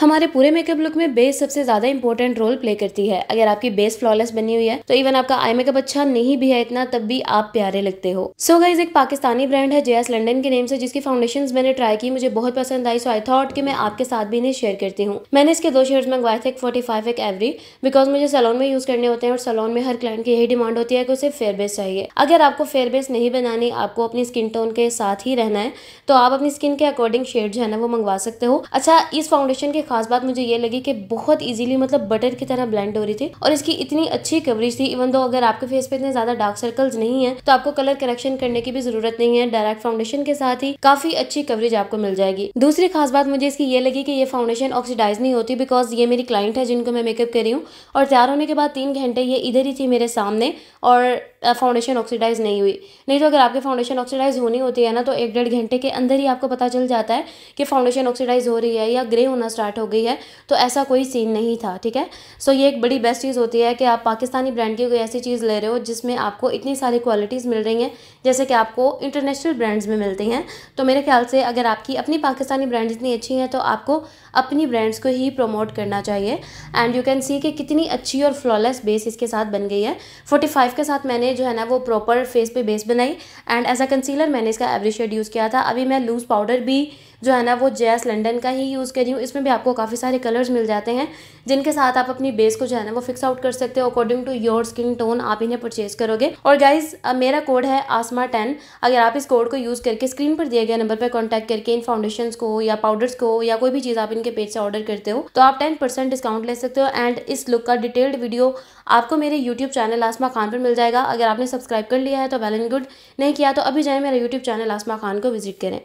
हमारे पूरे makeup look में बेस सबसे ज्यादा इंपॉर्टेंट रोल प्ले करती है अगर आपकी बेस फ्लॉलेस बनी हुई है तो इवन आपका आई मेकअप अच्छा नहीं भी है इतना तब भी आप प्यारे लगते हो सो so गाइज एक पाकिस्तानी ब्रांड है जेएस लंडन के नेम से जिसकी फाउंडेशन मैंने ट्राई की मुझे बहुत पसंद आई सो आई थॉट की मैं आपके साथ भी इन्हें शेयर करती हूँ मैंने इसके दो शेयर मंगवाए थे एक फोर्टी फाइव एक एवरी बिकॉज मुझे सलोन में यूज करने होते हैं और सलोन में हर क्लाइंट की यही डिमांड होती है कि उसे फेयर बेस चाहिए अगर आपको फेयर बेस नहीं बनानी आपको अपनी स्किन टोन के साथ ही रहना है तो आप अपनी स्किन के अकॉर्डिंग शेड जो है ना वो मंगवा सकते हो अच्छा इस फाउंडेशन के खास बात मुझे ये लगी कि बहुत इजीली मतलब बटर की तरह ब्लेंड हो रही थी और इसकी इतनी अच्छी कवरेज थी इवन दो अगर आपके फेस पे इतने ज्यादा डार्क सर्कल्स नहीं है तो आपको कलर करेक्शन करने की भी जरूरत नहीं है डायरेक्ट फाउंडेशन के साथ ही काफी अच्छी कवरेज आपको मिल जाएगी दूसरी खास बात मुझे इसकी ये लगी कि ये फाउंडेशन ऑक्सीडाइज नहीं होती बिकॉज ये मेरी क्लाइंट है जिनको मैं मेकअप कर रही हूँ और तैयार होने के बाद तीन घंटे ये इधर ही थी मेरे सामने और फाउंडेशन ऑक्सीडाइज नहीं हुई नहीं तो अगर आपकी फाउंडेशन ऑक्सीडाइज होनी होती है ना तो एक डेढ़ घंटे के अंदर ही आपको पता चल जाता है कि फाउंडेशन ऑक्सीडाइज हो रही है या ग्रे होना स्टार्ट हो गई है तो ऐसा कोई सीन नहीं था ठीक है सो ये एक बड़ी बेस्ट चीज़ होती है कि आप पाकिस्तानी ब्रांड की कोई ऐसी चीज़ ले रहे हो जिसमें आपको इतनी सारी क्वालिटीज़ मिल रही हैं जैसे कि आपको इंटरनेशनल ब्रांड्स में मिलती हैं तो मेरे ख्याल से अगर आपकी अपनी पाकिस्तानी ब्रांड इतनी अच्छी हैं तो आपको अपनी ब्रांड्स को ही प्रमोट करना चाहिए एंड यू कैन सी कि कितनी अच्छी और फ्लॉलेस बेस इसके साथ बन गई है 45 के साथ मैंने जो है ना वो प्रॉपर फेस पे बेस बनाई एंड एज अ कंसीलर मैंने इसका एवरेज शेड यूज़ किया था अभी मैं लूज़ पाउडर भी जो है ना वो जेस लंडन का ही यूज़ कर रही हूँ इसमें भी आपको काफ़ी सारे कलर्स मिल जाते हैं जिनके साथ आप अपनी बेस को जो है ना वो फिक्स आउट कर सकते हो according to your skin tone आप इन्हें परचेज करोगे और गाइज मेरा कोड है आसमा टेन अगर आप इस कोड को यूज़ करके स्क्रीन पर दिए गए नंबर पर कॉन्टैक्ट करके इन फाउंडेशन को या पाउडर्स को या कोई भी चीज़ आप इनके पेज से ऑर्डर करते हो तो आप टेन डिस्काउंट ले सकते हो एंड इस लुक का डिटेल्ड वीडियो आपको मेरे यूट्यूब चैनल आसमा खान पर मिल जाएगा अगर आपने सब्सक्राइब कर लिया है तो वेल एंड गुड नहीं किया तो अभी जाए मेरा यूट्यूब चैनल आसमा खान को विजिट करें